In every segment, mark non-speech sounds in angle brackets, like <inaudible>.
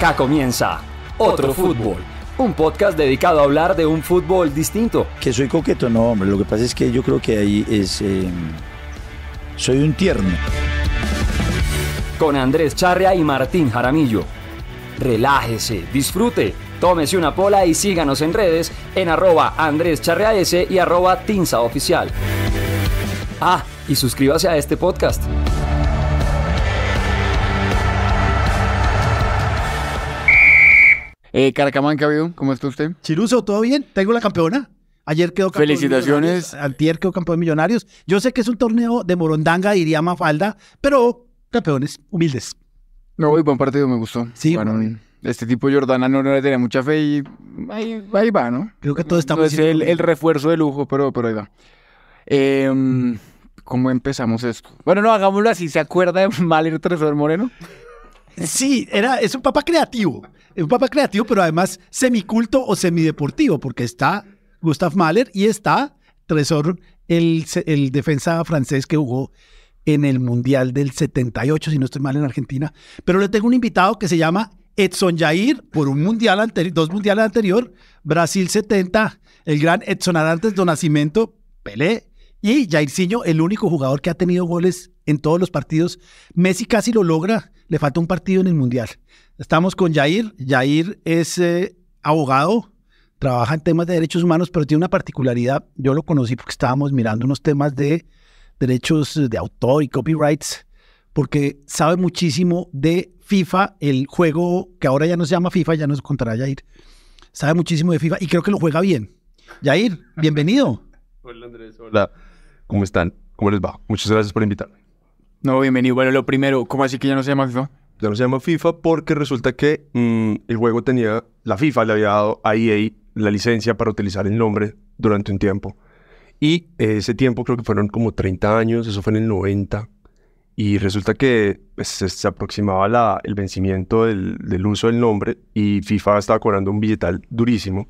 Acá comienza Otro Fútbol, un podcast dedicado a hablar de un fútbol distinto. Que soy coqueto, no, hombre. Lo que pasa es que yo creo que ahí es. Eh, soy un tierno. Con Andrés Charria y Martín Jaramillo. Relájese, disfrute, tómese una pola y síganos en redes en arroba Andrés Charria S y arroba Tinza Oficial. Ah, y suscríbase a este podcast. Eh, Caracamán, habido? ¿cómo está usted? Chiruso, ¿todo bien? Tengo la campeona. Ayer quedó campeón. Felicitaciones. Antier quedó campeón de Millonarios. Yo sé que es un torneo de Morondanga, diría Mafalda, pero campeones, humildes. No, hoy buen partido, me gustó. Sí, bueno, Este tipo Jordana no, le tenía mucha fe y ahí, va, ¿no? Creo que todo estamos. No es el, refuerzo de lujo, pero, pero ahí va. Em, ¿Cómo empezamos esto? Bueno, no, hagámoslo así. ¿Se acuerda de Maler Tresor Moreno? <laughs> Sí, era, es un papá creativo. Es un papá creativo, pero además semiculto o semideportivo, porque está Gustav Mahler y está Tresor, el, defensa francés que jugó en el Mundial del 78, si no estoy mal, en Argentina. Pero le tengo un invitado que se llama Edson Jair, por un mundial anterior, dos mundiales anterior, Brasil 70, el gran Edson Arantes de Nascimento, Pelé, y Jairzinho, el único jugador que ha tenido goles en todos los partidos. Messi casi lo logra le falta un partido en el Mundial. Estamos con Jair. Jair es eh, abogado, trabaja en temas de derechos humanos, pero tiene una particularidad. Yo lo conocí porque estábamos mirando unos temas de derechos eh, de autor y copyrights, porque sabe muchísimo de FIFA, el juego que ahora ya no se llama FIFA, ya nos contará Jair. Sabe muchísimo de FIFA y creo que lo juega bien. Jair, bienvenido. <laughs> Hola Andrés, hola. ¿Cómo están? ¿Cómo les va? Muchas gracias por invitarme. No, bienvenido. Bueno, lo primero, ¿cómo así que ya no se llama FIFA? Ya no se llama FIFA porque resulta que mm, el juego tenía, la FIFA le había dado a EA la licencia para utilizar el nombre durante un tiempo. Y ese tiempo creo que fueron como 30 años, eso fue en el 90. Y resulta que pues, se, aproximaba el vencimiento del, uso del nombre y FIFA estaba cobrando un billetal durísimo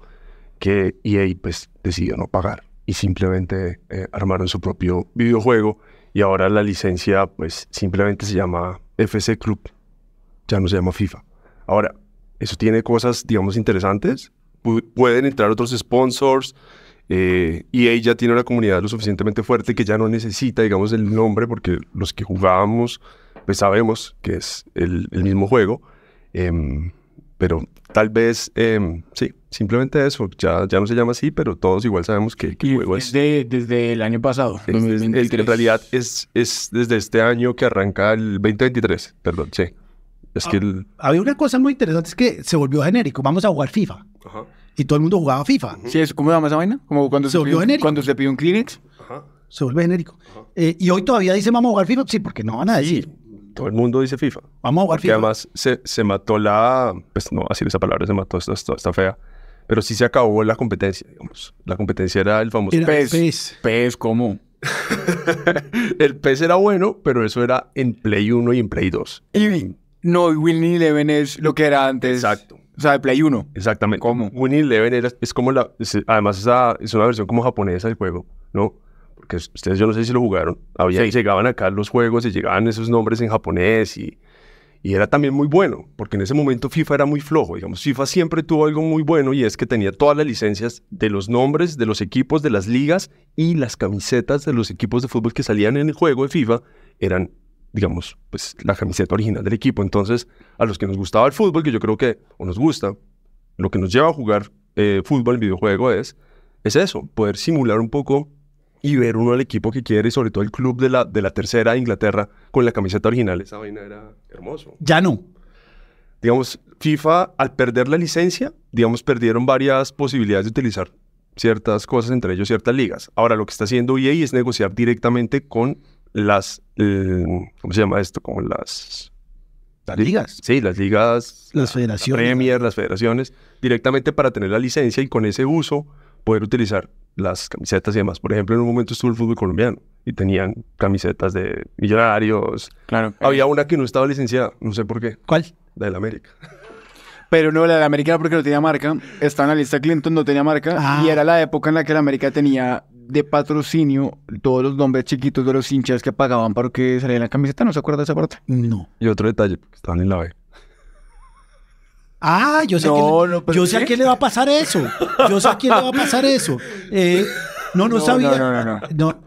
que EA pues decidió no pagar y simplemente eh, armaron su propio videojuego y ahora la licencia pues simplemente se llama FC Club, ya no se llama FIFA. Ahora, eso tiene cosas, digamos, interesantes. pueden entrar otros sponsors. y eh, EA ya tiene una comunidad lo suficientemente fuerte que ya no necesita, digamos, el nombre, porque los que jugábamos, pues sabemos que es el, mismo juego. Em, pero Tal vez, em, sí, simplemente eso. Ya, ya no se llama así, pero todos igual sabemos que, juego es. Desde, desde el año pasado, en realidad es, es desde este año que arranca el 2023, perdón, sí. Es ah, que Había una cosa muy interesante, es que se volvió genérico. Vamos a jugar FIFA. Y todo el mundo jugaba FIFA. Sí, ¿cómo se llama esa vaina? Como cuando se, volvió Cuando se pidió un Kleenex. Se vuelve genérico. Eh, y hoy todavía dicen vamos a jugar FIFA. Sí, porque no van a decir todo el mundo dice FIFA. Vamos a jugar FIFA. además se, se, mató la. Pues no, así esa palabra se mató, está, está fea. Pero sí se acabó la competencia, digamos. La competencia era el famoso era PES. PES. PES, ¿cómo? <laughs> el PES era bueno, pero eso era en Play 1 y en Play 2. Y no, Winnie Eleven es lo que era antes. Exacto. O sea, de Play 1. Exactamente. ¿Cómo? Winnie Eleven es como la. además, esa, es una versión como japonesa del juego, ¿no? porque ustedes yo no sé si lo jugaron, había, llegaban acá los juegos y llegaban esos nombres en japonés y, era también muy bueno, porque en ese momento FIFA era muy flojo. Digamos, FIFA siempre tuvo algo muy bueno y es que tenía todas las licencias de los nombres de los equipos, de las ligas y las camisetas de los equipos de fútbol que salían en el juego de FIFA eran, digamos, pues la camiseta original del equipo. Entonces, a los que nos gustaba el fútbol, que yo creo que, o nos gusta, lo que nos lleva a jugar eh, fútbol en videojuego es, es eso, poder simular un poco y ver uno al equipo que quiere sobre todo el club de la, de la tercera Inglaterra con la camiseta original. Esa vaina era hermoso. Ya no. Digamos, FIFA al perder la licencia, digamos, perdieron varias posibilidades de utilizar ciertas cosas, entre ellos ciertas ligas. Ahora lo que está haciendo EA es negociar directamente con las, eh, ¿cómo se llama esto? Con las... Las ligas. Sí, las ligas. Las federaciones. Premier, las federaciones, directamente para tener la licencia y con ese uso poder utilizar las camisetas y demás. Por ejemplo, en un momento estuvo el fútbol colombiano y tenían camisetas de millonarios. Claro. Había una que no estaba licenciada, no sé por qué. ¿Cuál? La del América. Pero no, la de la era porque no tenía marca. Estaba en la lista Clinton, no tenía marca. Ah. Y era la época en la que la América tenía de patrocinio todos los nombres chiquitos de los hinchas que pagaban para que saliera la camiseta. ¿No se acuerda de esa parte? No. Y otro detalle, que estaban en la B. Ah, yo sé, que, yo sé a quién le va a pasar eso. Yo sé a quién le va a pasar eso. Eh, no, no, sabía. No, no, no. No,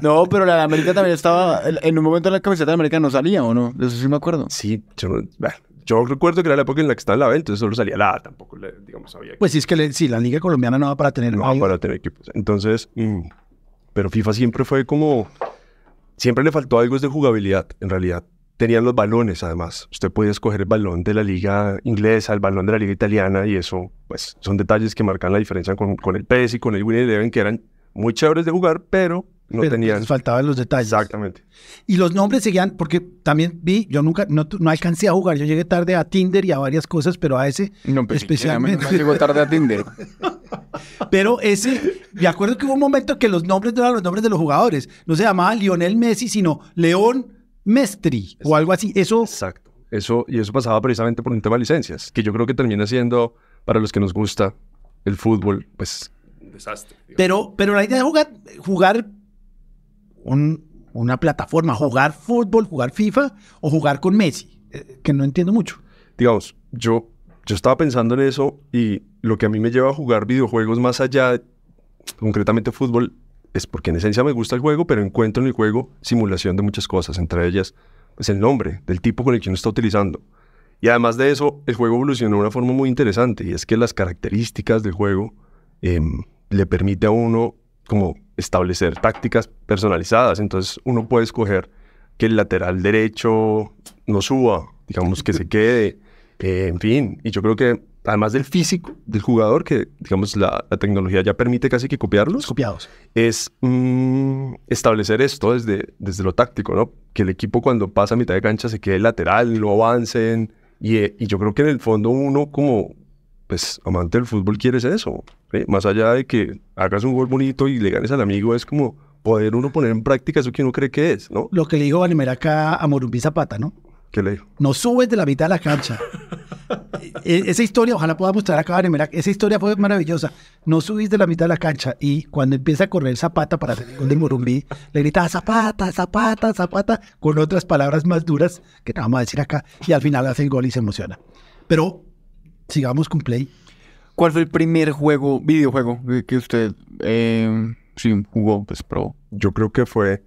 no, pero la América también estaba. En un momento la camiseta de América no salía, ¿o no? eso sí me acuerdo. Sí, yo, recuerdo que era la época en la que estaba la B, entonces solo salía la A, tampoco le, digamos, sabía. Pues sí, es que sí, la Liga Colombiana no va para tener. No va para tener equipos. Entonces, mm, pero FIFA siempre fue como. Siempre le faltó algo de jugabilidad, en realidad tenían los balones además. Usted podía escoger el balón de la liga inglesa, el balón de la liga italiana y eso, pues son detalles que marcan la diferencia con, el PES y con el Winning Eleven que eran muy chéveres de jugar, pero no tenían... faltaban los detalles. Exactamente. Y los nombres seguían, porque también vi, yo nunca, no, alcancé a jugar, yo llegué tarde a Tinder y a varias cosas, pero a ese no, pues, especialmente... No llegó tarde a Tinder. <laughs> pero ese, me acuerdo que hubo un momento que los nombres no eran los nombres de los jugadores, no se llamaba Lionel Messi, sino León... Mestri o algo así. Eso. Exacto. Eso, y eso pasaba precisamente por un tema de licencias, que yo creo que termina siendo, para los que nos gusta el fútbol, pues. Un desastre. Pero, pero la idea de jugar, jugar un, una plataforma, jugar fútbol, jugar FIFA o jugar con Messi, eh, que no entiendo mucho. Digamos, yo, yo estaba pensando en eso y lo que a mí me lleva a jugar videojuegos más allá, concretamente fútbol, es porque en esencia me gusta el juego, pero encuentro en el juego simulación de muchas cosas, entre ellas es pues, el nombre del tipo con el que uno está utilizando. Y además de eso, el juego evolucionó de una forma muy interesante, y es que las características del juego em, le permite a uno como establecer tácticas personalizadas. Entonces uno puede escoger que el lateral derecho no suba, digamos que se quede, eh, en fin, y yo creo que además del físico del jugador, que digamos la, tecnología ya permite casi que copiarlos. Copiados. Es mm, establecer esto desde, desde lo táctico, ¿no? Que el equipo cuando pasa a mitad de cancha se quede lateral, no avancen. Y, eh, yo creo que en el fondo uno como pues amante del fútbol quieres eso. ¿eh? Más allá de que hagas un gol bonito y le ganes al amigo, es como poder uno poner en práctica eso que uno cree que es, ¿no? Lo que le dijo Vanimera acá a Morumbi Zapata, ¿no? ¿Qué le No subes de la mitad de la cancha. E, e, esa historia, ojalá pueda mostrar acá mira, esa historia fue maravillosa. No subís de la mitad de la cancha y cuando empieza a correr Zapata para hacer el gol le gritaba Zapata, Zapata, Zapata, con otras palabras más duras que te vamos a decir acá, y al final hace el gol y se emociona. Pero sigamos con Play. ¿Cuál fue el primer juego, videojuego eh, que usted eh, sí, jugó, pues Yo creo que fue,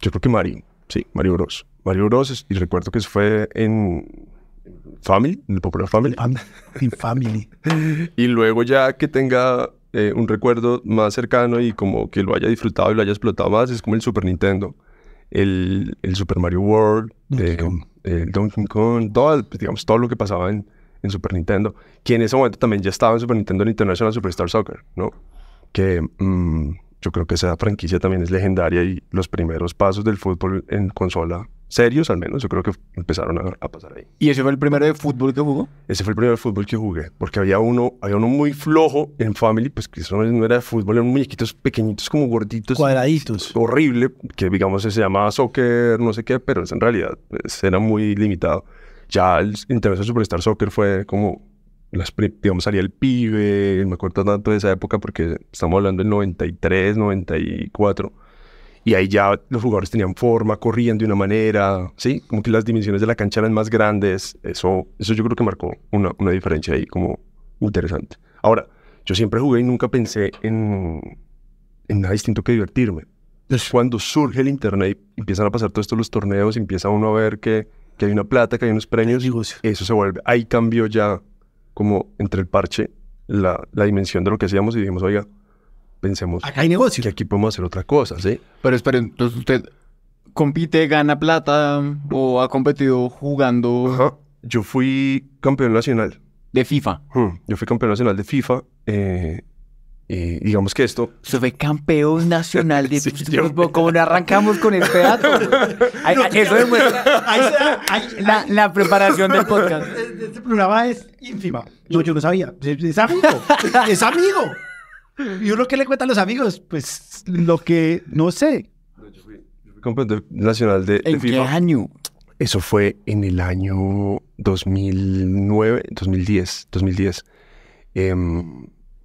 yo creo que Mario, sí, Mario Bros. Mario Bros. Y recuerdo que fue en Family, en el Popular Family. En Family. <laughs> y luego ya que tenga eh, un recuerdo más cercano y como que lo haya disfrutado y lo haya explotado más, es como el Super Nintendo, el, Super Mario World, eh, el Donkey Kong, todo, digamos, todo lo que pasaba en, Super Nintendo, que en ese momento también ya estaba en Super Nintendo en International Superstar Soccer, ¿no? Que mm, yo creo que esa franquicia también es legendaria y los primeros pasos del fútbol en consola serios al menos, yo creo que empezaron a, pasar ahí. ¿Y ese fue el primero de eh, fútbol que jugó? Ese fue el primero de fútbol que jugué, porque había uno, había uno muy flojo en Family, pues que eso no era de fútbol, eran muñequitos pequeñitos como gorditos. Cuadraditos. Horrible, que digamos se llamaba soccer, no sé qué, pero en realidad pues, era muy limitado. Ya el de Superstar Soccer fue como, las, digamos, salía el pibe, me acuerdo tanto de esa época porque estamos hablando del 93, 94 y ahí ya los jugadores tenían forma, corrían de una manera, ¿sí? Como que las dimensiones de la cancha eran más grandes. Eso, eso yo creo que marcó una, una diferencia ahí como interesante. Ahora, yo siempre jugué y nunca pensé en, en nada distinto que divertirme. Pues Cuando surge el internet y empiezan a pasar todos estos los torneos, empieza uno a ver que, que hay una plata, que hay unos premios, eso se vuelve. Ahí cambió ya como entre el parche la, la dimensión de lo que hacíamos y dijimos, oiga, pensemos. Acá hay negocio. Que aquí podemos hacer otra cosa, ¿sí? Pero esperen, entonces usted compite, gana plata o ha competido jugando. Yo fui campeón nacional. De FIFA. Hmm, yo fui campeón nacional de FIFA. Eh, digamos que esto. Se fue campeón nacional de <laughs> Como arrancamos con el pedazo. <laughs> eso la, la, preparación del podcast. Este, este programa es ínfima. yo no sabía. es amigo. Es amigo. <laughs> Yo lo que le cuento a los amigos? Pues lo que no sé. Yo fui, yo nacional de, ¿En qué año? Eso fue en el año 2009, 2010, 2010.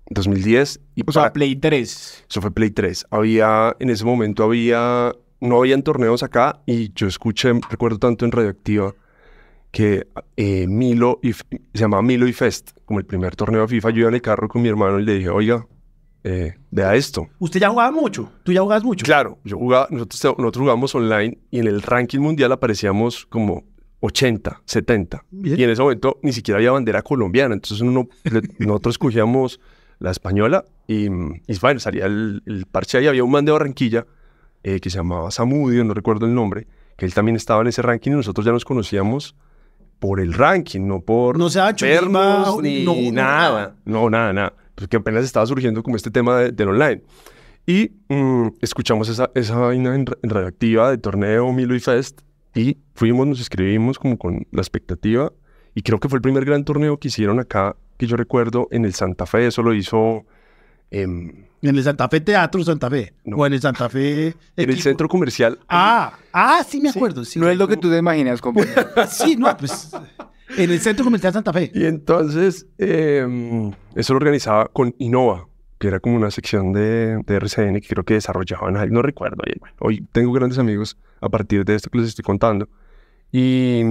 2010 y O a sea, Play 3. Eso fue Play 3. Había, en ese momento había, no habían torneos acá y yo escuché, recuerdo tanto en Radioactiva, que eh, Milo, se llamaba Milo y Fest, como el primer torneo de FIFA, yo iba en el carro con mi hermano y le dije, oiga, de eh, a esto. ¿Usted ya jugaba mucho? ¿Tú ya jugabas mucho? Claro, yo jugaba, nosotros, jugábamos online y en el ranking mundial aparecíamos como 80, 70. Y en ese momento ni siquiera había bandera colombiana, entonces nosotros escogíamos la española y, y bueno, salía el, parche ahí, había un man de Barranquilla eh, que se llamaba Samudio, no recuerdo el nombre, que él también estaba en ese ranking y nosotros ya nos conocíamos por el ranking, no por no se ha hecho vernos, ni, nada. No, nada, nada. Pues, que apenas estaba surgiendo como este tema del online. Y mm, escuchamos esa, esa vaina en, de torneo Milo y Fest y fuimos, nos inscribimos como con la expectativa y creo que fue el primer gran torneo que hicieron acá, que yo recuerdo, en el Santa Fe, eso lo hizo... Em, en el Santa Fe Teatro Santa Fe. No. O en el Santa Fe. En el centro comercial. Ah, ah, sí me acuerdo. Sí, no es lo que tú te imaginas, compañero. <laughs> sí, no, pues en el Centro Comercial Santa Fe. Y entonces, em, eso lo organizaba con Innova, que era como una sección de, RCN que creo que desarrollaban, no recuerdo. hoy tengo grandes amigos a partir de esto que les estoy contando. Y,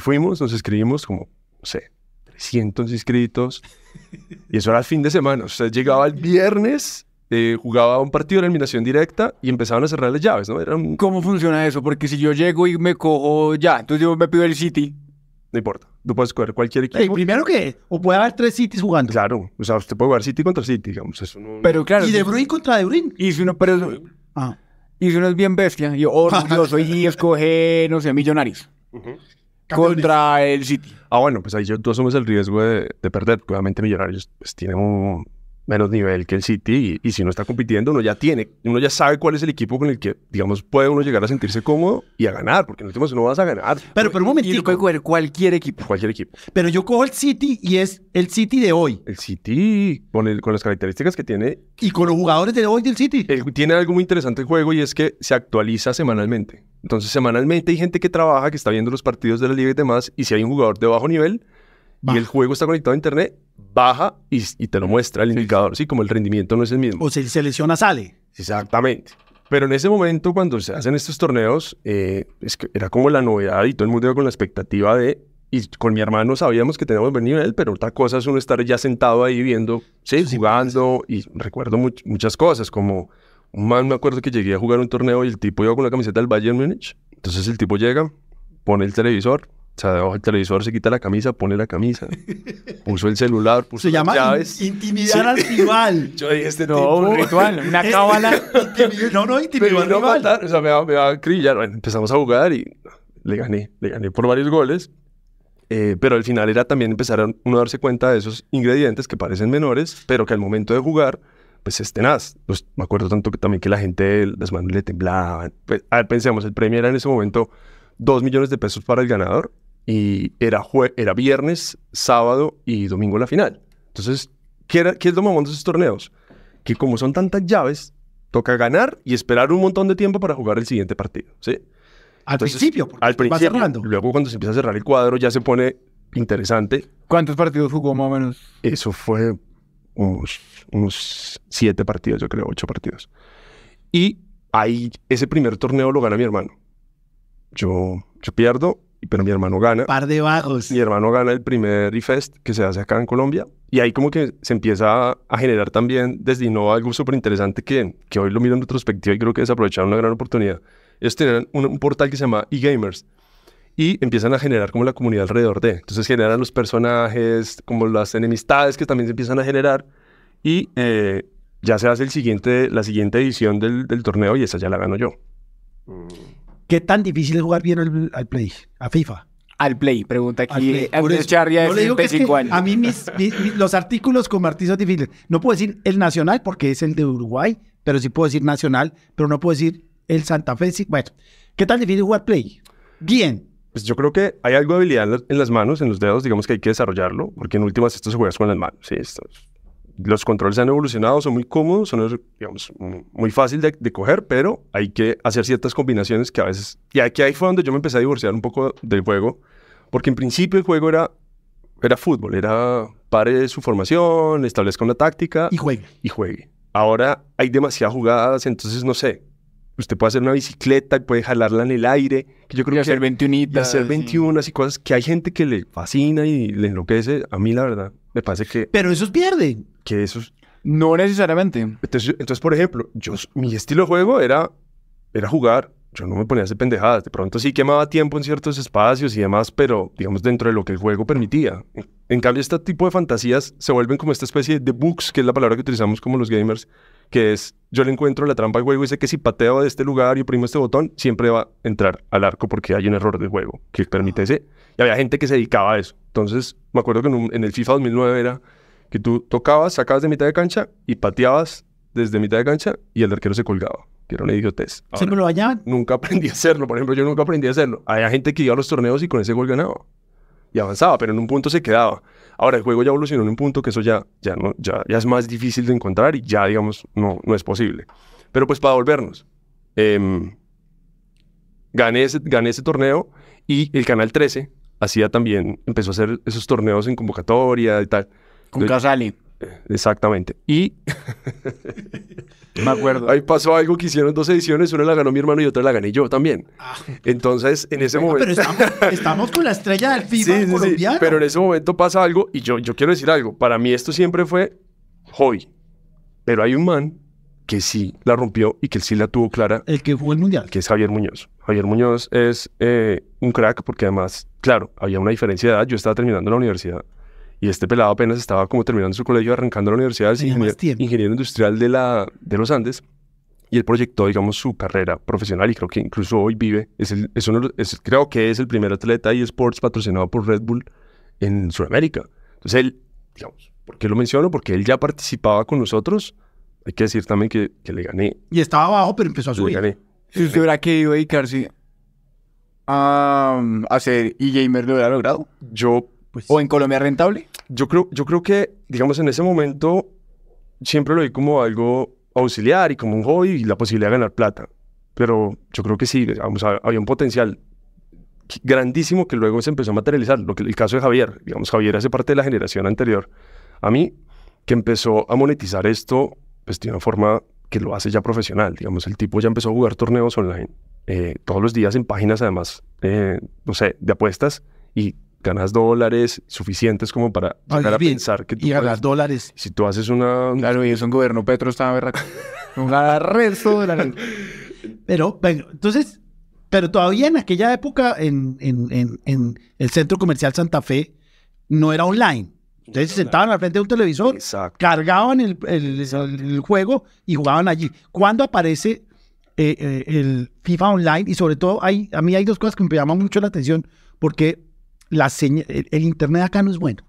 fuimos, nos escribimos como, no sé, 300 inscritos. Y eso era el fin de semana. O sea, llegaba el viernes eh, jugaba un partido de eliminación directa y empezaban a cerrar las llaves, ¿no? ¿Cómo funciona eso? Porque si yo llego y me cojo ya, entonces yo me pido el City no importa. Tú puedes escoger cualquier equipo. primero que, o puede haber tres Cities jugando. Claro, o sea, usted puede jugar City contra City, digamos. Eso no, pero claro. Y De Bruyne contra De Bruyne. Y si uno, pero, ah. y uno es bien bestia, yo, oh, <laughs> yo soy escoge, no sé, Millonarios. Contra el City. Ah, bueno, pues ahí yo, tú asumes el riesgo de, de perder. Obviamente Millonarios pues, tiene un, menos nivel que el City y, si no está compitiendo, uno ya tiene, uno ya sabe cuál es el equipo con el que, digamos, puede uno llegar a sentirse cómodo y a ganar, porque en últimas no vas a ganar. Pero, pero un momentito. Puede cualquier equipo. Cualquier equipo. Pero yo cojo el City y es el City de hoy. El City, con, con las características que tiene. Y con los jugadores de hoy del City. tiene algo muy interesante el juego y es que se actualiza semanalmente. Entonces, semanalmente hay gente que trabaja, que está viendo los partidos de la liga y demás, y si hay un jugador de bajo nivel, y el juego está conectado a internet, baja y, te lo muestra el indicador, sí, como el rendimiento no es el mismo. O si se lesiona, sale. Exactamente. Pero en ese momento, cuando se hacen estos torneos, eh, es que era como la novedad y todo el mundo iba con la expectativa de. Y con mi hermano sabíamos que teníamos buen nivel, pero otra cosa es uno estar ya sentado ahí viendo, sí, jugando. Y recuerdo muchas cosas, como un man, me acuerdo que llegué a jugar un torneo y el tipo iba con la camiseta del Bayern Múnich. Entonces el tipo llega, pone el televisor, o sea, debajo del televisor se quita la camisa, pone la camisa, puso el celular, puso Se llama intimidar al rival. <laughs> Yo dije, este no, tipo, un ritual, una este cábala. <laughs> no, no, intimidar al rival. o sea, me va, a crillar. Bueno, empezamos a jugar y le gané, le gané por varios goles. Eh, pero al final era también empezar a uno darse cuenta de esos ingredientes que parecen menores, pero que al momento de jugar, pues es tenaz. Pues, me acuerdo tanto que también que la gente, las manos le temblaban. Pues, a ver, pensemos, el premio era en ese momento dos millones de pesos para el ganador y era, era viernes, sábado y domingo la final. Entonces, ¿qué, qué es lo mamón de esos torneos? Que como son tantas llaves, toca ganar y esperar un montón de tiempo para jugar el siguiente partido, ¿sí? Al principio, al principio. cerrando. Luego cuando se empieza a cerrar el cuadro ya se pone interesante. ¿Cuántos partidos jugó más o menos? Eso fue unos, unos siete partidos, yo creo, ocho partidos. Y ahí ese primer torneo lo gana mi hermano. Yo, yo pierdo pero mi hermano gana. Par de bajos. Mi hermano gana el primer E-Fest que se hace acá en Colombia. Y ahí como que se empieza a generar también desde Innova algo súper interesante que, que hoy lo miro en retrospectiva y creo que desaprovecharon una gran oportunidad. Ellos tenían un, portal que se llama eGamers y empiezan a generar como la comunidad alrededor de. Entonces generan los personajes, como las enemistades que también se empiezan a generar y eh, ya se hace el siguiente, la siguiente edición del, del torneo y esa ya la gano yo. Mm. ¿Qué tan difícil es jugar bien al, Play, a FIFA? Al Play, pregunta aquí. Charria A mí los artículos con Martí son difíciles. No puedo decir el Nacional porque es el de Uruguay, pero sí puedo decir Nacional, pero no puedo decir el Santa Fe. Bueno, ¿qué tan difícil es jugar Play? Bien, pues yo creo que hay algo de habilidad en las manos, en los dedos, digamos que hay que desarrollarlo, porque en últimas esto se juega con las manos, sí, esto los controles han evolucionado, son muy cómodos, son digamos, muy fácil de, coger, pero hay que hacer ciertas combinaciones que a veces... Y aquí ahí fue donde yo me empecé a divorciar un poco del juego, porque en principio el juego era, era fútbol, era pare su formación, establezca una táctica... Y juegue. Y juegue. Ahora hay demasiadas jugadas, entonces no sé, usted puede hacer una bicicleta puede jalarla en el aire, que yo creo que hacer 21 hacer 21 y cosas que hay gente que le fascina y le enloquece, a mí la verdad me parece que Pero esos pierden que eso es... No necesariamente. Entonces, entonces, por ejemplo, yo, mi estilo de juego era, era jugar. Yo no me ponía a hacer pendejadas. De pronto sí quemaba tiempo en ciertos espacios y demás, pero digamos dentro de lo que el juego permitía. En cambio, este tipo de fantasías se vuelven como esta especie de books, que es la palabra que utilizamos como los gamers, que es yo le encuentro la trampa al juego y sé que si pateo de este lugar y oprimo este botón, siempre va a entrar al arco porque hay un error de juego que permite ah. ese. Y había gente que se dedicaba a eso. Entonces, me acuerdo que en, en el FIFA 2009 era que tú tocabas, sacabas de mitad de cancha y pateabas desde mitad de cancha y el arquero se colgaba, que era una idiotez. ¿Siempre lo Nunca aprendí a hacerlo, por ejemplo, yo nunca aprendí a hacerlo. Había gente que iba a los torneos y con ese gol ganaba y avanzaba, pero en un punto se quedaba. Ahora el juego ya evolucionó en un punto que eso ya, ya, no, ya, es más difícil de encontrar y ya, digamos, no, no es posible. Pero pues para volvernos, em, gané, ese, gané ese torneo y el Canal 13 hacía también, empezó a hacer esos torneos en convocatoria y tal. Con Casali, Exactamente. Y. <laughs> Me acuerdo. Ahí pasó algo que hicieron dos ediciones, una la ganó mi hermano y otra la gané yo también. Ah. Entonces, en ese momento. Pero estamos, con la estrella del <laughs> FIFA colombiano. pero en ese momento pasa algo, y yo, yo quiero decir algo. Para mí esto siempre fue hoy Pero hay un man que sí la rompió y que sí la tuvo clara. El que jugó el mundial. Que es Javier Muñoz. Javier Muñoz es eh, un crack porque además, claro, había una diferencia de edad. Yo estaba terminando la universidad y este pelado apenas estaba como terminando su colegio, arrancando la universidad, de ingeniero, industrial de, la, de los Andes, y él proyectó, digamos, su carrera profesional y creo que incluso hoy vive, es, es, creo que es el primer atleta y sports patrocinado por Red Bull en Sudamérica. Entonces él, digamos, ¿por qué lo menciono? Porque él ya participaba con nosotros, hay que decir también que, que le gané. Y estaba abajo, pero empezó a subir. Le gané. Si usted hubiera querido dedicarse a, hacer ser e-gamer, ¿lo hubiera logrado? Yo... Pues, ¿O en Colombia rentable? yo creo, yo creo que, digamos, en ese momento siempre lo vi como algo auxiliar y como un hobby y la posibilidad de ganar plata. Pero yo creo que sí, digamos, había un potencial grandísimo que luego se empezó a materializar. Lo que, el caso de Javier, digamos, Javier hace parte de la generación anterior a mí, que empezó a monetizar esto pues, de una forma que lo hace ya profesional. Digamos, el tipo ya empezó a jugar torneos online eh, todos los días en páginas, además, eh, no sé, de apuestas y ganas dólares suficientes como para pensar que tú y ganas dólares. Si tú haces una... Claro, y eso en gobierno Petro estaba verra. <laughs> un de la... Pero, entonces, pero todavía en aquella época en, en, el Centro Comercial Santa Fe no era online. Entonces se sentaban al frente de un televisor, cargaban el, juego y jugaban allí. cuando aparece eh, eh, el FIFA Online? Y sobre todo, hay, a mí hay dos cosas que me llaman mucho la atención, porque la el, Internet acá no es bueno.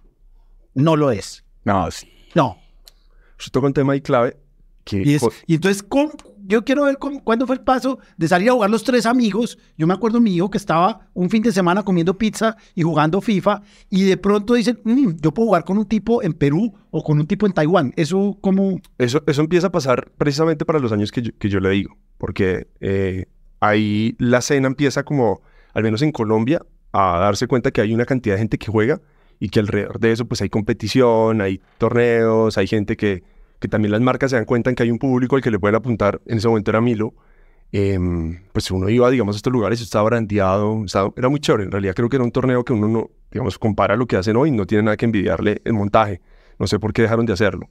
No lo es. No, No. Yo toco un tema ahí clave. y, entonces, yo quiero ver cuándo fue el paso de salir a jugar los tres amigos. Yo me acuerdo mi hijo que estaba un fin de semana comiendo pizza y jugando FIFA y de pronto dicen, mm, yo puedo jugar con un tipo en Perú o con un tipo en Taiwán. Eso como... Eso, eso empieza a pasar precisamente para los años que yo, le digo, porque eh, ahí la cena empieza como, al menos en Colombia, a darse cuenta que hay una cantidad de gente que juega y que alrededor de eso pues hay competición, hay torneos, hay gente que, también las marcas se dan cuenta que hay un público al que le pueden apuntar, en ese momento era Milo, em, pues uno iba, digamos, a estos lugares, estaba brandeado, era muy chévere, en realidad creo que era un torneo que uno no, digamos, compara lo que hacen hoy, no tiene nada que envidiarle el montaje, no sé por qué dejaron de hacerlo.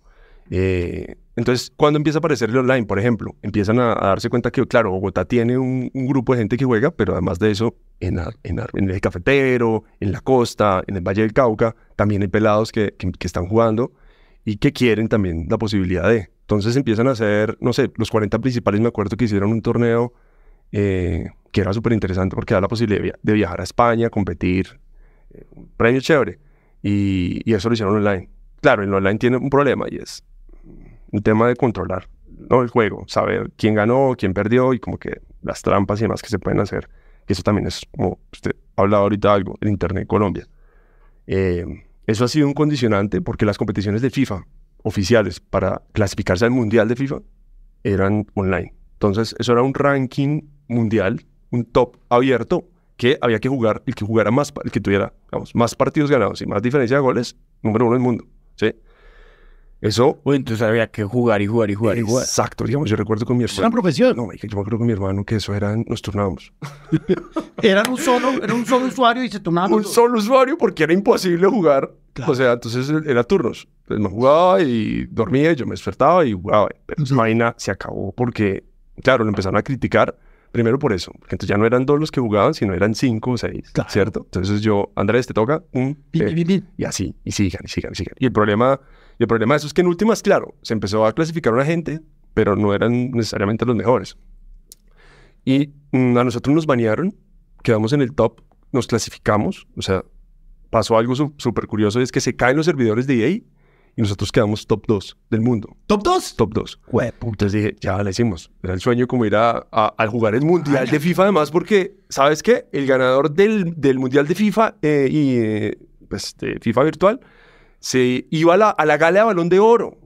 Eh, entonces, cuando empieza a aparecer el online, por ejemplo? Empiezan a, darse cuenta que, claro, Bogotá tiene un, grupo de gente que juega, pero además de eso, en, el cafetero, en la costa, en el Valle del Cauca, también hay pelados que, están jugando y que quieren también la posibilidad de. Entonces empiezan a hacer, no sé, los 40 principales, me acuerdo que hicieron un torneo eh, que era súper interesante porque da la posibilidad de, viajar a España, competir, eh, un premio chévere. Y, y eso lo hicieron online. Claro, lo online tiene un problema y es un tema de controlar ¿no? el juego, saber quién ganó, quién perdió y como que las trampas y demás que se pueden hacer. Eso también es como usted ha hablado ahorita algo, el Internet Colombia. Eh, eso ha sido un condicionante porque las competiciones de FIFA oficiales para clasificarse al Mundial de FIFA eran online. Entonces, eso era un ranking mundial, un top abierto que había que jugar, el que jugara más, el que tuviera, más partidos ganados y más diferencia de goles, número uno del mundo, ¿sí? Eso. entonces había que jugar y jugar y jugar Exacto. y Exacto, digamos, yo recuerdo con mi hermano. Era una profesión. No, yo me acuerdo con mi hermano que eso era... nos turnábamos. <laughs> Eran un solo, era un solo usuario y se turnaban. Un solo usuario porque era imposible jugar. O sea, entonces eh, era turnos. Entonces me jugaba y dormía, yo me despertaba y jugaba. Pero esa vaina se acabó porque, claro, lo empezaron a criticar. Primero por eso, porque entonces ya no eran dos los que jugaban, sino eran cinco o seis, ¿cierto? Entonces yo, Andrés, te toca un... Mm, eh, y así, y sigan, y sigan, y sigan. Y el problema y el problema de eso es que en últimas, claro, se empezó a clasificar a una gente, pero no eran necesariamente los mejores. Y mm, a nosotros nos banearon, quedamos en el top, nos clasificamos, o sea, pasó algo súper curioso, es que se caen los servidores de EA y nosotros quedamos top 2 del mundo. ¿Top 2? Top 2. Entonces dije, ya la hicimos. Era el sueño como ir a, jugar el Mundial de FIFA, además, porque, ¿sabes qué? El ganador del, Mundial de FIFA eh, y eh, pues, FIFA virtual se iba a la, a la gala de Balón de Oro.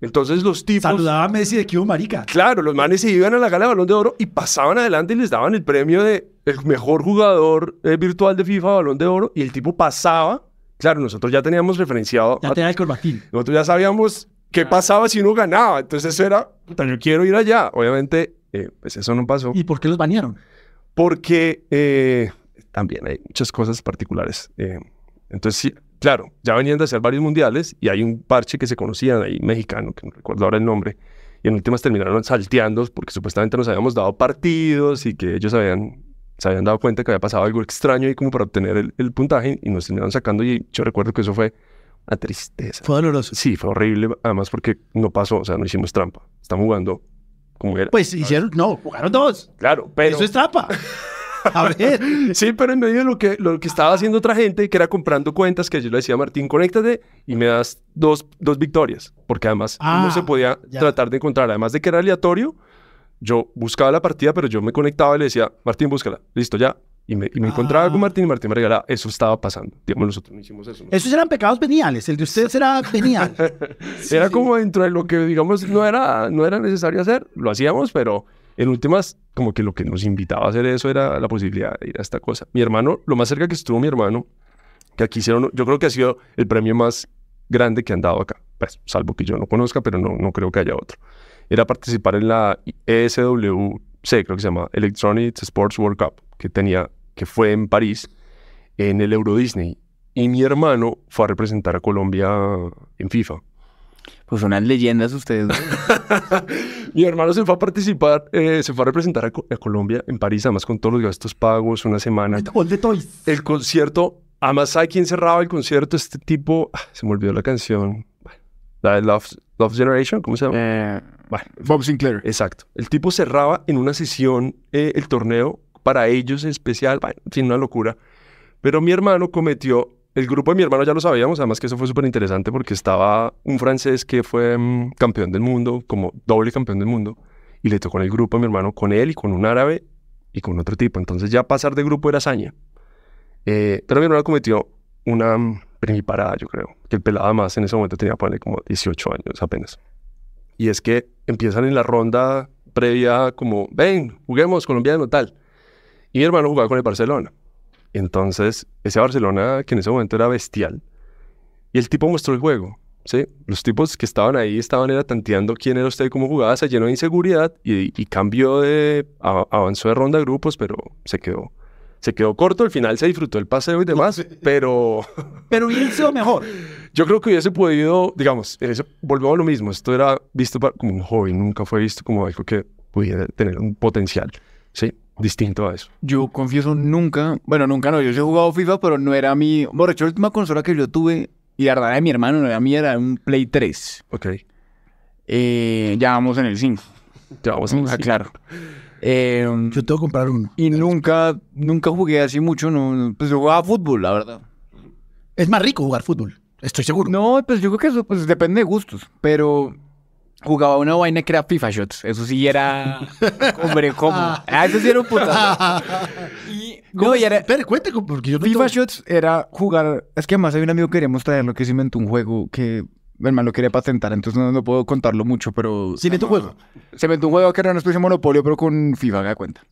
Entonces los tipos... Saludaba a Messi de Kibo marica. Claro, los manes se iban a la gala de Balón de Oro y pasaban adelante y les daban el premio de el mejor jugador eh, virtual de FIFA Balón de Oro y el tipo pasaba. Claro, nosotros ya teníamos referenciado... Ya tenía el corbatín. Nosotros ya sabíamos qué pasaba si uno ganaba. Entonces eso era, yo quiero ir allá. Obviamente, eh, pues eso no pasó. ¿Y por qué los banearon? Porque eh, también hay muchas cosas particulares. entonces, sí, Claro, ya venían de hacer varios mundiales y hay un parche que se conocían ahí, mexicano, que no recuerdo ahora el nombre, y en últimas terminaron salteando porque supuestamente nos habíamos dado partidos y que ellos habían, se habían dado cuenta que había pasado algo extraño y como para obtener el, puntaje y nos terminaron sacando y yo recuerdo que eso fue una tristeza. Fue doloroso. Sí, fue horrible, además porque no pasó, o sea, no hicimos trampa, estamos jugando como era. Pues hicieron, no, jugaron dos. Claro, pero... Eso es trampa. <laughs> <laughs> sí, pero en medio de lo que, lo que estaba haciendo otra gente, que era comprando cuentas, que yo le decía a Martín, conéctate y me das dos, dos victorias, porque además no ah, se podía tratar de encontrar, además de que era aleatorio, yo buscaba la partida, pero yo me conectaba y le decía, Martín, búscala, listo, ya. Y me, y me encontraba con ah. Martín y Martín me regalaba. Eso estaba pasando. Digamos, nosotros no hicimos eso. Esos eran pecados veniales. El de ustedes era venial. <laughs> era como dentro de lo que, digamos, no era, no era necesario hacer. Lo hacíamos, pero en últimas, como que lo que nos invitaba a hacer eso era la posibilidad de ir a esta cosa. Mi hermano, lo más cerca que estuvo mi hermano, que aquí hicieron, yo creo que ha sido el premio más grande que han dado acá, pues, salvo que yo no conozca, pero no, no creo que haya otro. Era participar en la ESWC, creo que se llama Electronic Sports World Cup, que tenía, que fue en París, en el Euro Disney. Y mi hermano fue a representar a Colombia en FIFA. Pues unas leyendas ustedes. <laughs> Mi hermano se fue a participar, eh, se fue a representar a, Colombia en París, además con todos los gastos pagos, una semana. All toys. El concierto, además, hay quien cerraba el concierto? Este tipo, ah, se me olvidó la canción. La Love, Generation, ¿cómo se llama? Eh, Bob Sinclair. Exacto. El tipo cerraba en una sesión eh, el torneo para ellos especial, sin una locura. Pero mi hermano cometió el grupo de mi hermano ya lo sabíamos, además que eso fue súper interesante porque estaba un francés que fue mm, campeón del mundo, como doble campeón del mundo, y le tocó en el grupo a mi hermano con él y con un árabe y con otro tipo. Entonces ya pasar de grupo era hazaña. Eh, pero mi hermano cometió una um, primiparada, yo creo, que el pelado más en ese momento tenía, como 18 años apenas. Y es que empiezan en la ronda previa como, ven, juguemos colombiano, tal. Y mi hermano jugaba con el Barcelona. Entonces, ese Barcelona que en ese momento era bestial, y el tipo mostró el juego, ¿sí? Los tipos que estaban ahí estaban era tanteando quién era usted y cómo jugaba, se llenó de inseguridad y, cambió de, avanzó de ronda de grupos, pero se quedó. Se quedó corto, al final se disfrutó el paseo y demás, <laughs> pero... pero hubiese sido mejor. <laughs> Yo creo que hubiese podido, digamos, volvemos a lo mismo, esto era visto como un joven nunca fue visto como algo que pudiera tener un potencial, ¿sí? distinto a eso. Yo confieso, nunca, bueno, nunca no, yo sí he jugado FIFA, pero no era mi, bueno, hecho, la última consola que yo tuve, y la verdad de mi hermano, no era mía, era un Play 3. Ok. Eh, ya vamos en el 5. Ya en ah, claro. Em, yo tengo que comprar uno. Y nunca, nunca jugué así mucho, no, pues yo jugaba fútbol, la verdad. Es más rico jugar fútbol, estoy seguro. No, pues yo creo que eso pues, depende de gustos, pero jugaba una vaina que era FIFA Shots. Eso sí era. <laughs> Hombre, ¿cómo? Ah, eso sí era un puta. <laughs> No, y era. Espera, cuéntame, porque yo no. FIFA Shots era jugar. Es que además hay un amigo que queríamos traerlo que se inventó un juego que. Hermano, lo quería patentar, entonces no, no puedo contarlo mucho, pero. ¿Se inventó un juego? Se inventó un juego que era una especie de monopolio, pero con FIFA, da cuenta.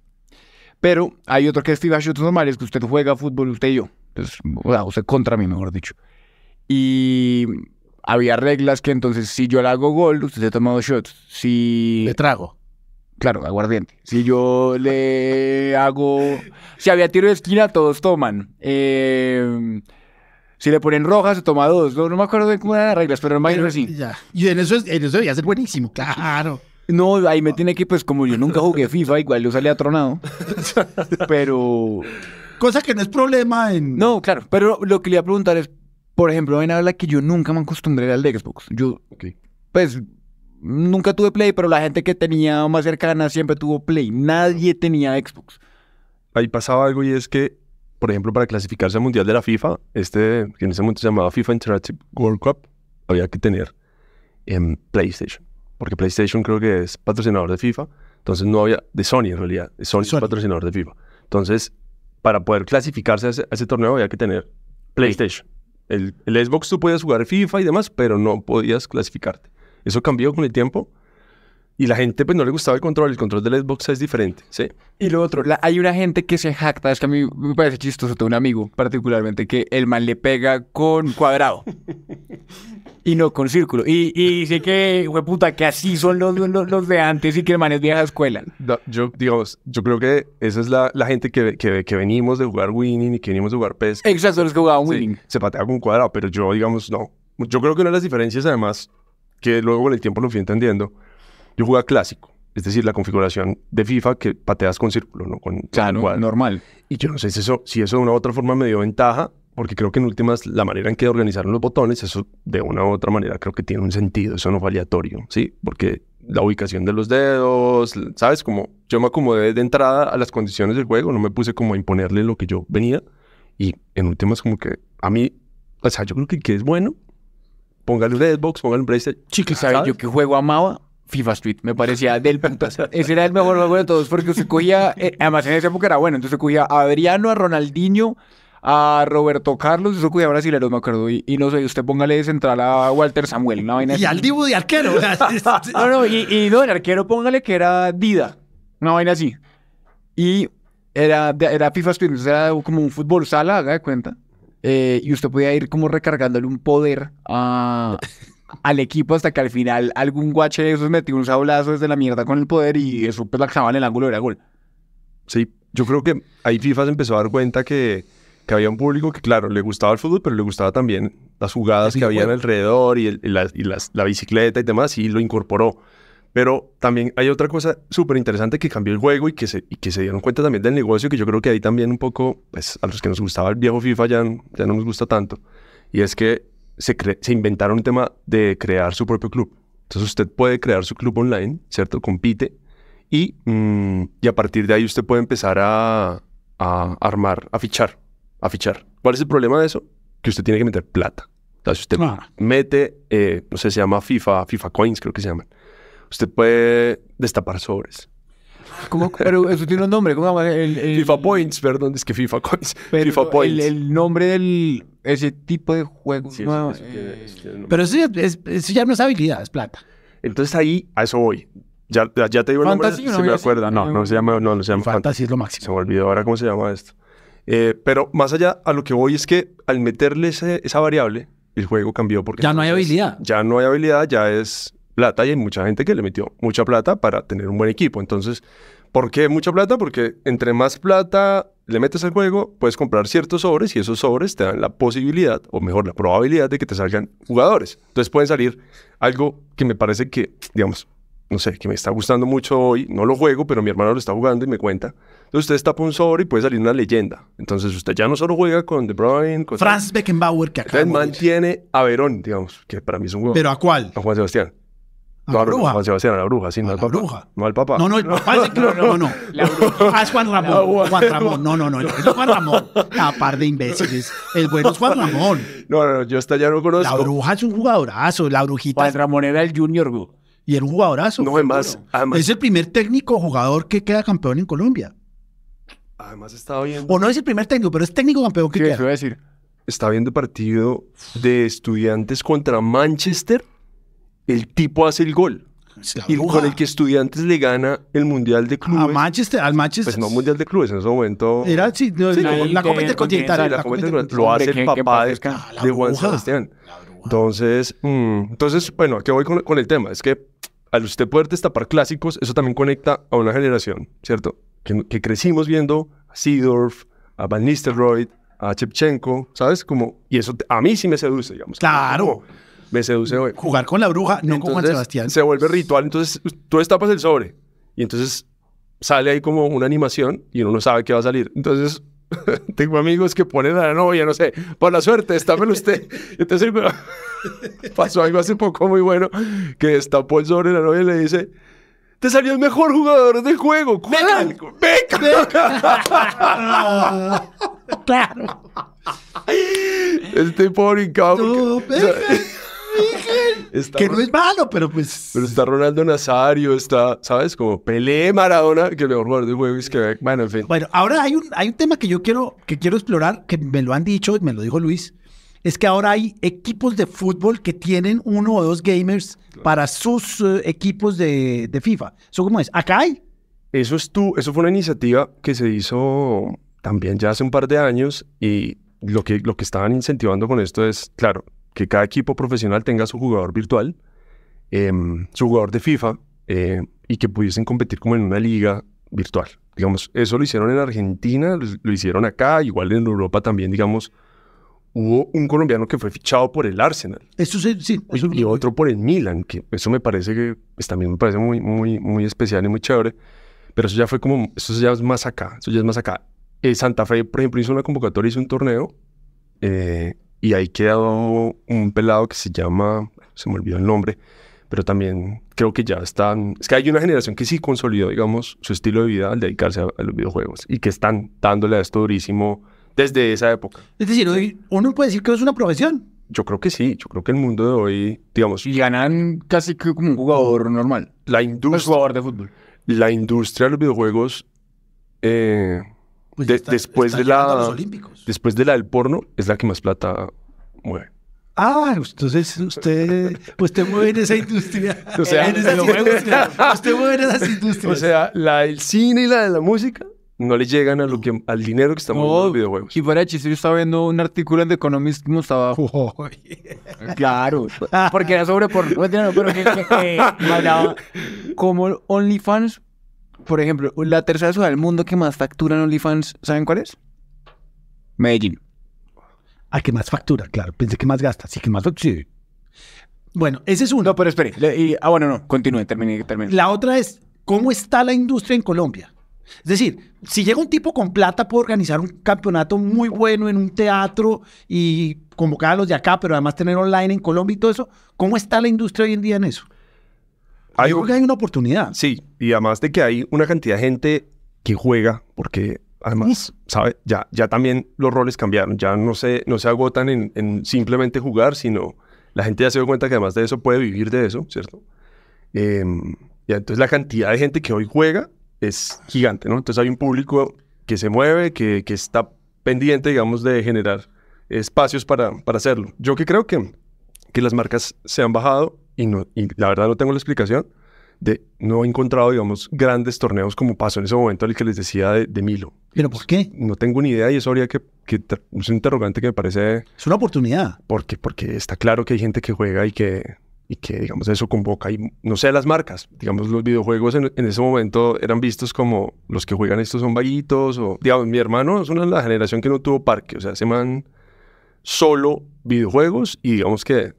Pero hay otro que es FIFA Shots normales, que usted juega fútbol, usted y yo. Pues, o sea, contra mí, mejor dicho. Y había reglas que entonces si yo le hago gol, usted se toma dos shots. Si... le trago. Claro, aguardiente. Si yo le hago... Si había tiro de esquina, todos toman. Eh, si le ponen rojas se toma dos. No, me acuerdo de cómo eran las reglas, pero en así. Y en eso, es, en eso ser buenísimo, claro. No, ahí me tiene que, pues, como yo nunca jugué FIFA, igual yo salí atronado. <laughs> pero... Cosa que no es problema en... No, claro. Pero lo que le iba a preguntar es, por ejemplo, ven a la que yo nunca me acostumbré al de Xbox. Yo, pues, nunca tuve Play, pero la gente que tenía más cercana siempre tuvo Play. Nadie tenía Xbox. Ahí pasaba algo y es que, por ejemplo, para clasificarse al Mundial de la FIFA, este, que en ese momento se llamaba FIFA Interactive World Cup, había que tener em, PlayStation. Porque PlayStation creo que es patrocinador de FIFA. Entonces no había, de Sony en realidad, Sony, es patrocinador de FIFA. Entonces, para poder clasificarse a ese torneo había que tener PlayStation. El, Xbox tú podías jugar FIFA y demás, pero no podías clasificarte. Eso cambió con el tiempo y la gente pues no le gustaba el control, el control la Xbox es diferente, ¿sí? Y lo otro, hay una gente que se jacta, es que a mí me parece chistoso, tengo un amigo particularmente que el man le pega con cuadrado <laughs> y no con círculo. Y, y sé que, puta, que así son los, los, los, de antes y que el man es vieja escuela. yo, digamos, yo creo que esa es la, la gente que, que, que, venimos de jugar winning y que venimos de jugar PS Exacto, los que jugaban winning. se patea con cuadrado, pero yo, digamos, no. Yo creo que una de las diferencias, además, que luego con el tiempo lo fui entendiendo, yo jugaba clásico, es decir, la configuración de FIFA que pateas con círculo, no con Claro, normal. Y yo no sé si eso, si eso de una u otra forma me dio ventaja, porque creo que en últimas la manera en que organizaron los botones, eso de una u otra manera creo que tiene un sentido, eso no fue aleatorio, ¿sí? Porque la ubicación de los dedos, ¿sabes? Como yo me acomodé de entrada a las condiciones del juego, no me puse como a imponerle lo que yo venía y en últimas como que a mí, o sea, yo creo que, que es bueno, póngale Redbox, póngale un PlayStation. Chicos, ah, ¿sabes? ¿sabes? Yo que juego amaba, FIFA Street. Me parecía del punto. Ese era el mejor juego de todos porque usted cogía, eh, además en esa época era bueno, entonces cogía a Adriano, a Ronaldinho, a Roberto Carlos, eso cogía a brasileños, me acuerdo. Y, no sé, usted póngale de central a Walter Samuel, una vaina Y al Dibu de arquero. <laughs> no, no, y, no, el arquero póngale que era Dida, una vaina así. Y era, era FIFA Street, entonces era como un fútbol sala, haga de cuenta. Eh, y usted podía ir como recargándole un poder a, al equipo hasta que al final algún guache de esos metió un sablazo desde la mierda con el poder y eso pues la en el ángulo era gol. Sí, yo creo que ahí FIFA se empezó a dar cuenta que, había un público que, claro, le gustaba el fútbol, pero le gustaba también las jugadas que había alrededor y, el, la, y la bicicleta y demás, y lo incorporó. Pero también hay otra cosa súper interesante que cambió el juego y que, se, que se dieron cuenta también del negocio, que yo creo que ahí también un poco, pues a los que nos gustaba el viejo FIFA ya, ya no nos gusta tanto. Y es que se, inventaron un tema de crear su propio club. Entonces usted puede crear su club online, ¿cierto? Compite y, mm, a partir de ahí usted puede empezar a, armar, a fichar, a fichar. ¿Cuál es el problema de eso? Que usted tiene que meter plata. Entonces usted ah. mete, eh, no sé, se llama FIFA, FIFA Coins creo que se llaman. Usted puede destapar sobres. ¿Cómo? Pero eso tiene un nombre. ¿Cómo FIFA Points, perdón, es que FIFA Points. FIFA Points. El, nombre del ese tipo de juego. Eh, pero eso ya, ya no es habilidad, es plata. Entonces ahí, a eso voy. Ya, ya te digo el nombre, no, si No, no se llama, no, se llama. Fantasy es lo máximo. Se me olvidó ahora cómo se llama esto. Eh, pero más allá, a lo que voy es que al meterle esa variable, el juego cambió porque... Ya no hay habilidad. Ya no hay habilidad, ya es plata y hay mucha gente que le metió mucha plata para tener un buen equipo. Entonces, ¿por qué mucha plata? Porque entre más plata le metes al juego, puedes comprar ciertos sobres y esos sobres te dan la posibilidad, o mejor, la probabilidad de que te salgan jugadores. Entonces pueden salir algo que me parece que, digamos, no sé, que me está gustando mucho hoy, no lo juego, pero mi hermano lo está jugando y me cuenta. Entonces usted tapa un sobre y puede salir una leyenda. Entonces usted ya no solo juega con De Bruyne, con... Franz Beckenbauer, que acá... Usted mantiene a Verón, digamos, que para mí es un juego. ¿Pero a cuál? A Juan Sebastián. A la bruja. Juan Sebastián, a la bruja, sí, no al No al papa. No, no, el papá es el que- <laughs> no, no, no. Ah, es Juan Ramón. Juan Ramón. No, no, no. Es Juan Ramón. La ah, par de imbéciles. El bueno es Juan Ramón. No, no, no, yo hasta ya no conozco. La bruja es un jugadorazo. La brujita. Juan Ramón era el junior, Y era un jugadorazo. No, además, Es el primer técnico jugador que queda campeón en Colombia. además estaba viendo, O no es el primer técnico, pero es técnico campeón que Sí, eso queda. voy a decir. está viendo partido de estudiantes contra Manchester el tipo hace el gol. Y con el que Estudiantes le gana el Mundial de Clubes. A Manchester, al Manchester. Pues no Mundial de Clubes, en ese momento. Era sí, la, cometa de Copa Sí, la, la Lo hace el papá de, ah, de Juan Sebastián. Entonces, mm, entonces, bueno, aquí voy con, el tema? Es que al usted poder destapar clásicos, eso también conecta a una generación, ¿cierto? Que, crecimos viendo a Seedorf, a Van Nistelrooy, a Chepchenko, ¿sabes? Como, y eso a mí sí me seduce, digamos. Claro me seduce hoy. Jugar con la bruja, no con Juan Sebastián. Se vuelve ritual, entonces tú destapas el sobre y entonces sale ahí como una animación y uno no sabe qué va a salir. Entonces <laughs> tengo amigos que ponen a la novia, no sé, por la suerte, estápelo usted. Entonces <laughs> pasó algo hace poco muy bueno que destapó el sobre la novia y le dice, te salió el mejor jugador del juego. ¿Cuál? Beca. <laughs> Ah, claro. Este pobre cabrón que no es malo, pero pues. Pero está Ronaldo Nazario, está, ¿sabes? Como Pelé Maradona, que el mejor jugador de juego es que, bueno, en fin. Bueno, ahora hay un, hay un tema que yo quiero, que quiero explorar, que me lo han dicho, me lo dijo Luis, es que ahora hay equipos de fútbol que tienen uno o dos gamers para sus eh, equipos de, de FIFA. ¿Eso cómo es? Acá hay. Eso, es tú, eso fue una iniciativa que se hizo también ya hace un par de años y lo que, lo que estaban incentivando con esto es, claro, que cada equipo profesional tenga su jugador virtual, em, su jugador de FIFA, eh, y que pudiesen competir como en una liga virtual. Digamos, eso lo hicieron en Argentina, lo, hicieron acá, igual en Europa también, digamos, hubo un colombiano que fue fichado por el Arsenal. Eso sí, sí y, otro por el Milan, que eso me parece que pues, también me parece muy, muy, muy especial y muy chévere, pero eso ya fue como, eso ya es más acá, eso ya es más acá. Eh, Santa Fe, por ejemplo, hizo una convocatoria, hizo un torneo, eh, y ahí quedó un pelado que se llama, se me olvidó el nombre, pero también creo que ya están, es que hay una generación que sí consolidó, digamos, su estilo de vida al dedicarse a, los videojuegos y que están dándole a esto durísimo desde esa época. Es decir, hoy uno puede decir que es una profesión. Yo creo que sí, yo creo que el mundo de hoy, digamos... Y ganan casi que como un jugador normal. La pues industria... jugador de fútbol. La industria de los videojuegos eh, después de la. Después de la del porno, es la que más plata mueve. Ah, entonces usted, usted mueve en esa industria. O sea, en Usted mueve en esas industrias. O sea, la del cine y la de la música no le llegan a lo que, al dinero que estamos moviendo los videojuegos. Y para chiste, yo estaba viendo un artículo en The Economist que estaba. Claro, porque era sobre porno. pero que, que, como OnlyFans por ejemplo, la tercera ciudad del mundo que más factura en OnlyFans, ¿saben cuál es? Medellín. Ah, que más factura, claro. Pensé que más gasta. así que más Bueno, ese es uno. No, pero espere. y, ah, bueno, no. Continúe, termine, termine. La otra es, ¿cómo está la industria en Colombia? Es decir, si llega un tipo con plata puede organizar un campeonato muy bueno en un teatro y convocar a los de acá, pero además tener online en Colombia y todo eso, ¿cómo está la industria hoy en día en eso? Hay, Yo creo que hay una oportunidad. Sí, y además de que hay una cantidad de gente que juega, porque además, ¿sabe? Ya, ya también los roles cambiaron, ya no se, no se agotan en, simplemente jugar, sino la gente ya se da cuenta que además de eso puede vivir de eso, ¿cierto? Em, y entonces la cantidad de gente que hoy juega es gigante, ¿no? Entonces hay un público que se mueve, que, que está pendiente, digamos, de generar espacios para, para hacerlo. Yo que creo que, que las marcas se han bajado y, la verdad no tengo la explicación, de no he encontrado, digamos, grandes torneos como pasó en ese momento el que les decía de, Milo. ¿Pero por qué? No tengo ni idea y eso habría que, es un interrogante que me parece... Es una oportunidad. Porque, porque está claro que hay gente que juega y que, y que digamos, eso convoca y no sé, las marcas. Digamos, los videojuegos en, ese momento eran vistos como los que juegan estos son vaguitos o... Digamos, mi hermano es una de la generación que no tuvo parque, o sea, se man solo videojuegos y digamos que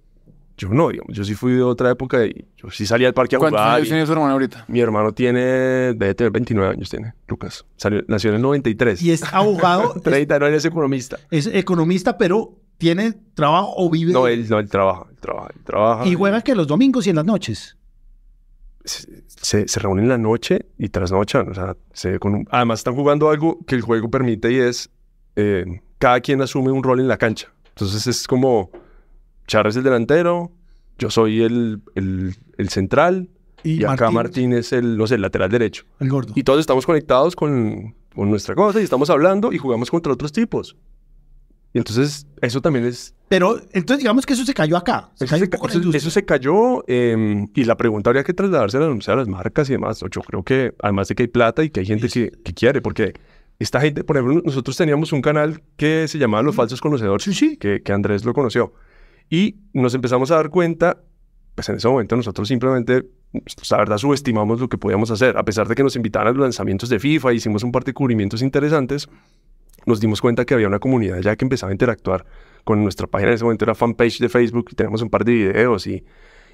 yo no, digamos, yo sí fui de otra época y yo sí salía al parque a ¿Cuántos años tiene su hermano ahorita? Mi hermano tiene, debe tener 29 años, tiene, Lucas. nació en el 93. Y es abogado. 30, <laughs> no, él es economista. Es economista, pero tiene trabajo o vive. No, él, no, trabaja, él trabaja, él trabaja. Y juega que los domingos y en las noches. Se, se, reúnen en la noche y trasnochan. O sea, se, además están jugando algo que el juego permite y es eh, cada quien asume un rol en la cancha. Entonces es como Char es el delantero, yo soy el, central y, acá Martín es el, lateral derecho. El gordo. Y todos estamos conectados con, nuestra cosa y estamos hablando y jugamos contra otros tipos. Y entonces eso también es... Pero entonces digamos que eso se cayó acá. eso, se, cayó em, y la pregunta habría que trasladarse a, las marcas y demás. Yo creo que además de que hay plata y que hay gente que, quiere, porque esta gente, por ejemplo, nosotros teníamos un canal que se llamaba Los Falsos Conocedores, Que, que Andrés lo conoció. Y nos empezamos a dar cuenta, pues en ese momento nosotros simplemente, pues, la verdad, subestimamos lo que podíamos hacer. A pesar de que nos invitaban a los lanzamientos de FIFA, hicimos un par de cubrimientos interesantes, nos dimos cuenta que había una comunidad ya que empezaba a interactuar con nuestra página. En ese momento era fanpage de Facebook y tenemos un par de videos y,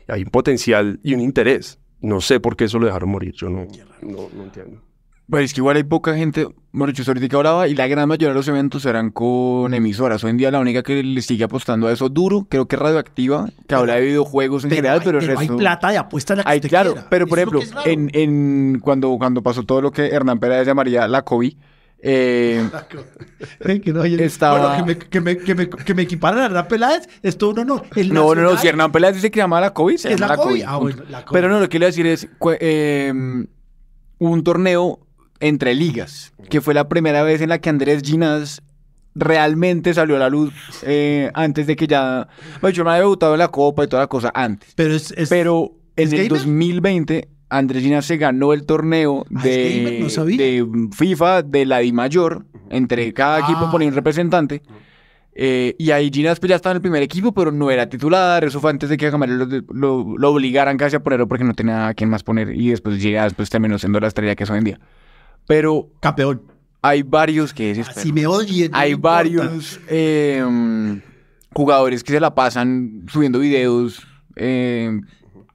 hay un potencial y un interés. No sé por qué eso lo dejaron morir, yo no entiendo. Pues es que igual hay poca gente, bueno, yo que hablaba, y la gran mayoría de los eventos eran con emisoras. Hoy en día la única que le sigue apostando a eso duro, creo que es Radioactiva, que habla de videojuegos en general, pero el hay plata de apuesta la que Claro, pero por ejemplo, en, en, cuando, cuando pasó todo lo que Hernán Peláez llamaría la COVID, eh, <laughs> <laughs> que no, estaba... que, me, que, me, que, me, equiparan a Hernán Peláez esto todo no no, no, no, si Hernán Peláez dice que llamaba la COVID, es la, COVID. Ah, pero no, lo que le a decir es eh, un torneo entre ligas, que fue la primera vez en la que Andrés Ginas realmente salió a la luz eh, antes de que ya... Bueno, pues, yo me había debutado en la Copa y toda la cosa antes. Pero, es, en el 2020... Andrés Ginas se ganó el torneo ah, de, de, FIFA de la Di Mayor. Entre cada ah. equipo ponía un representante. Eh, y ahí Ginas pues, ya estaba en el primer equipo, pero no era titular. Eso fue antes de que a lo, lo, obligaran casi a ponerlo porque no tenía a quien más poner. Y después llega después pues, terminó siendo la estrella que es hoy en día. Pero. Campeón. Hay varios que es. Ah, si me oyen. Hay varios em, jugadores que se la pasan subiendo videos. Em,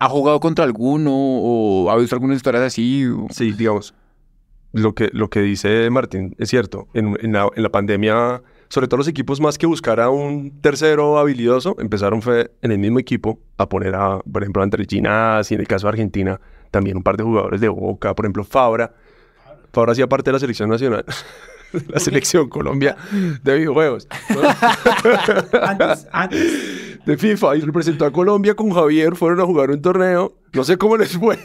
¿Ha jugado contra alguno o ha visto algunas historias así? Sí, digamos. Lo que, lo que dice Martín es cierto. En, la, pandemia sobre todo los equipos más que buscar a un tercero habilidoso, empezaron en el mismo equipo a poner a, por ejemplo, a y en el caso de Argentina también un par de jugadores de Boca, por ejemplo, Fabra, ahora sí parte de la selección nacional, <laughs> la selección Colombia de videojuegos. <laughs> antes, antes. De FIFA y representó a Colombia con Javier, fueron a jugar un torneo, no sé cómo les fue,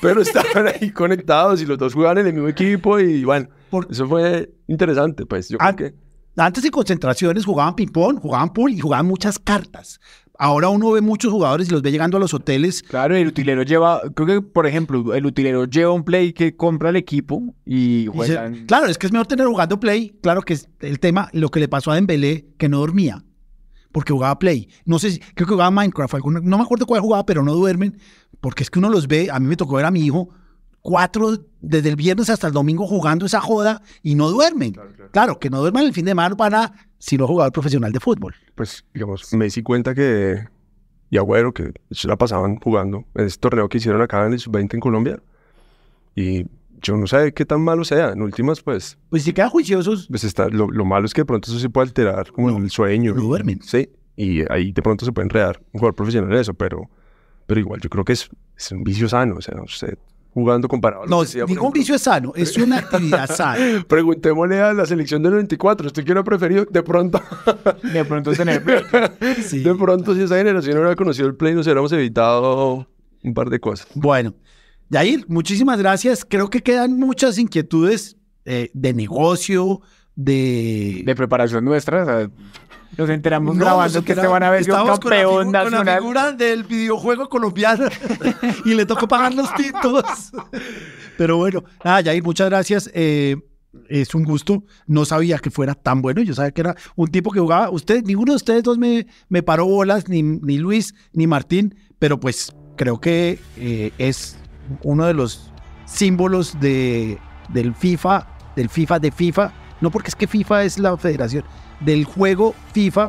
pero estaban ahí conectados y los dos jugaban en el mismo equipo y bueno, eso fue interesante, pues yo creo que... Antes de concentraciones jugaban ping-pong, jugaban pool y jugaban muchas cartas ahora uno ve muchos jugadores y los ve llegando a los hoteles. Claro, el utilero lleva, creo que por ejemplo, el utilero lleva un play que compra el equipo y juega. claro, es que es mejor tener jugando play. Claro que es el tema, lo que le pasó a Dembélé, que no dormía porque jugaba Play. No sé, si, creo que jugaba Minecraft, no me acuerdo cuál jugaba, pero no duermen, porque es que uno los ve, a mí me tocó ver a mi hijo, cuatro, desde el viernes hasta el domingo jugando esa joda y no duermen. Claro, que no duerman el fin de semana para si no jugador profesional de fútbol. Pues, digamos, me di cuenta que y Agüero, que se la pasaban jugando en este torneo que hicieron acá en el Sub-20 en Colombia. Y yo no sé qué tan malo sea. En últimas, pues. Pues si quedan juiciosos. Pues está, lo, malo es que de pronto eso se puede alterar como el sueño. Lo duermen. Sí. Y ahí de pronto se puede enredar un jugador profesional en eso, pero, pero igual yo creo que es, un vicio sano. O sea, no sé jugando con comparado. No, decía, pues ningún vicio es sano, es <laughs> una actividad sana. Preguntémosle a la selección del 94, ¿usted quién ha preferido? De pronto. <laughs> de pronto tener Play. <laughs> Sí, de pronto, si esa generación hubiera conocido el Play, nos hubiéramos evitado un par de cosas. Bueno, Yair, muchísimas gracias. Creo que quedan muchas inquietudes eh, de negocio, de... preparación nuestra, nos enteramos grabando que se este van a ver un campeón nacional. Con la figura del videojuego colombiano <laughs> y le tocó pagar los títulos Pero bueno, nada, Jair, muchas gracias. Eh, es un gusto. No sabía que fuera tan bueno. Yo sabía que era un tipo que jugaba. Usted, ninguno de ustedes dos me, me paró bolas, ni, Luis, ni Martín. Pero pues creo que eh, es uno de los símbolos de, del FIFA, del FIFA de FIFA no porque es que FIFA es la federación del juego FIFA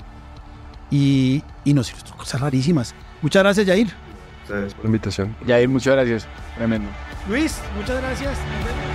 y, y nos hizo cosas rarísimas. Muchas gracias, Jair. Gracias por la invitación. Jair, muchas gracias. Tremendo. Luis, muchas gracias.